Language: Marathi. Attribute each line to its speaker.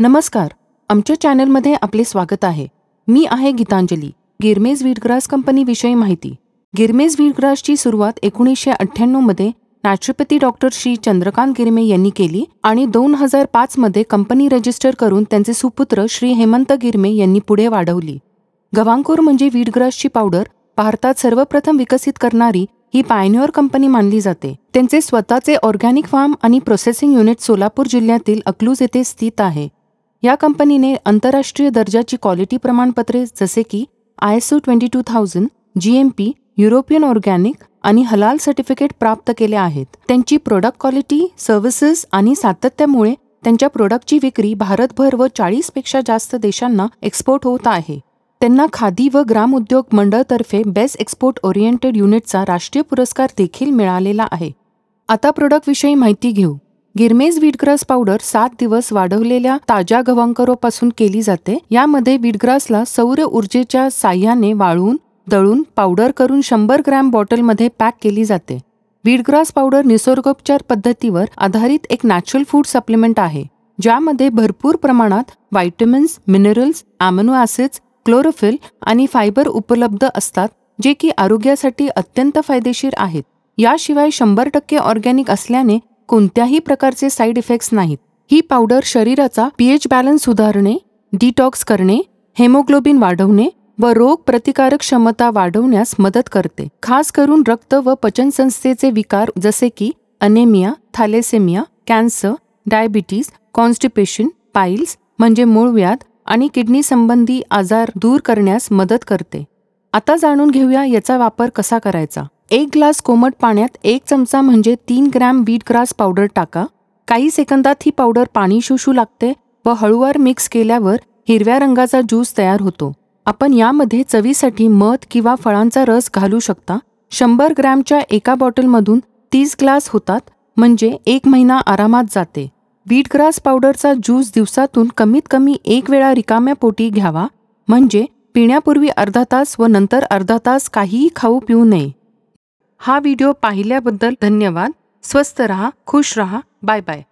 Speaker 1: नमस्कार आमच्या चॅनलमध्ये आपले स्वागत आहे मी आहे गीतांजली गिरमेज व्हीटग्रास कंपनीविषयी माहिती गिरमेज व्हीटग्रासची सुरुवात एकोणीसशे मध्ये नॅचरोपॅथी डॉक्टर श्री चंद्रकांत गिरमे यांनी केली आणि दोन हजार पाचमध्ये कंपनी रजिस्टर करून त्यांचे सुपुत्र श्री हेमंत गिरमे यांनी पुढे वाढवली गवांकोर म्हणजे व्हीटग्रासची पावडर भारतात सर्वप्रथम विकसित करणारी ही पायन्युअर कंपनी मानली जाते त्यांचे स्वतःचे ऑर्गॅनिक फार्म आणि प्रोसेसिंग युनिट सोलापूर जिल्ह्यातील अक्लूज येथे स्थित आहे या कंपनीने आंतरराष्ट्रीय दर्जाची क्वालिटी प्रमाणपत्रे जसे की I S O twenty two thousand G M P European organic आणि हलाल सर्टिफिकेट प्राप्त केले आहेत त्यांची प्रोडक्ट क्वालिटी सर्व्हिसेस आणि सातत्यामुळे त्यांच्या प्रोडक्टची विक्री भारतभर व चाळीसपेक्षा जास्त देशांना एक्सपोर्ट होत आहे त्यांना खादी व उद्योग मंडळतर्फे बेस्ट एक्सपोर्ट ओरिएंटेड युनिटचा राष्ट्रीय पुरस्कार देखील मिळालेला आहे आता प्रोडक्टविषयी माहिती घेऊ गिरमेज वीटग्रास पावडर सात दिवस वाढवलेल्या ताज्या गव्हांकरोपासून केली जाते यामध्ये वीटग्रासला सौर ऊर्जेच्या साह्याने वाळवून दळून पावडर करून शंभर ग्रॅम बॉटलमध्ये पॅक केली जाते वीटग्रास पावडर निसर्गोपचार पद्धतीवर आधारित एक नॅचरल फूड सप्लिमेंट आहे ज्यामध्ये भरपूर प्रमाणात vitamins minerals amino acids chlorophyll आणि फायबर उपलब्ध असतात जे की आरोग्यासाठी अत्यंत फायदेशीर आहेत याशिवाय शंभर टक्के ऑर्गॅनिक असल्याने कोणत्याही प्रकारचे साईड इफेक्ट्स नाहीत ही पावडर शरीराचा पीएच बॅलन्स सुधारणे डिटॉक्स करणे हेमोग्लोबिन वाढवणे व रोग प्रतिकारक क्षमता वाढवण्यास मदत करते खास करून रक्त व पचनसंस्थेचे विकार जसे की anaemia thalassaemia cancer diabetes constipation piles म्हणजे मूळ व्याध आणि किडनी संबंधी आजार दूर करण्यास मदत करते आता जाणून घेऊया याचा वापर कसा करायचा एक ग्लास कोमट पाण्यात एक चमचा म्हणजे तीन ग्रॅम बीट ग्रास पावडर टाका काही सेकंदात ही पावडर पाणी शोषू लागते व हळूवार मिक्स केल्यावर हिरव्या रंगाचा ज्यूस तयार होतो आपण यामध्ये चवीसाठी मध किंवा फळांचा रस घालू शकता शंभर ग्रॅमच्या एका बॉटलमधून तीस ग्लास होतात म्हणजे एक महिना आरामात जाते ग्रास पावडरचा ज्यूस दिवसातून कमीत कमी एक वेळा रिकाम्या पोटी घ्यावा म्हणजे पिण्यापूर्वी अर्धा तास व नंतर अर्धा तास काहीही खाऊ पिऊ नये हा व्हिडिओ पाहिल्याबद्दल धन्यवाद स्वस्थ रहा खुश रहा बाय बाय